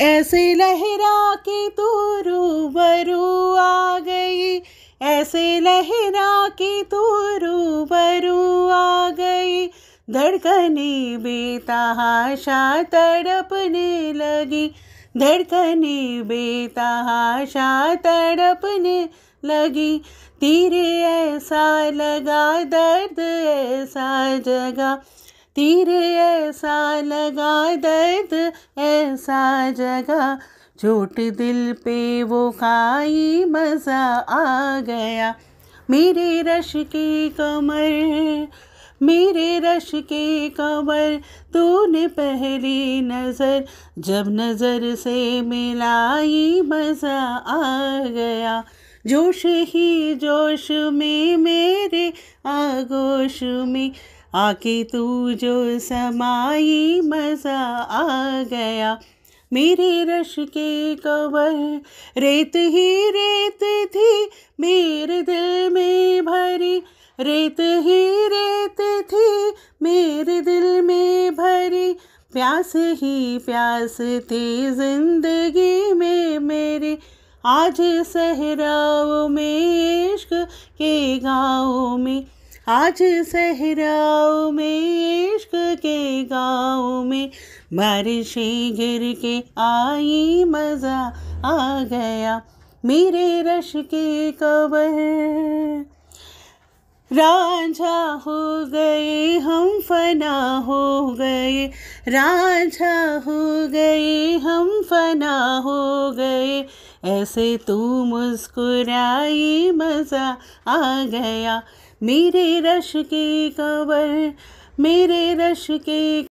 ऐसे लहरा के तो रूबरू आ गई ऐसे लहरा के तो रूबरू आ गई धड़कने बेतहाशा तड़पने लगी धड़कने बेतहाशा तड़पने लगी तीर ऐसा लगा दर्द ऐसा जगा तीरे ऐसा लगा दर्द ऐसा जगा चोट दिल पे वो खाई मज़ा आ गया मेरे रश की कमर मेरे रश के कमर तूने पहली नज़र जब नज़र से मिलाई मज़ा आ गया जोश ही जोश में मेरे आगोश में आके तू जो समाई मज़ा आ गया मेरे रश के कवर रेत ही रेत थी मेरे दिल में भरी रेत ही रेत थी मेरे दिल में भरी प्यास ही प्यास थी जिंदगी में मेरी आज सहराओ में इश्क के गाँव में आज सहराओ में इश्क के गाँव में बारिशें गिर के आई मज़ा आ गया मेरे रश के कबर राजा हो गए हम फना हो गए राजा हो गए हम फना हो गए ऐसे तू मुस्कुराई मज़ा आ गया मेरे रश के कवर मेरे रश के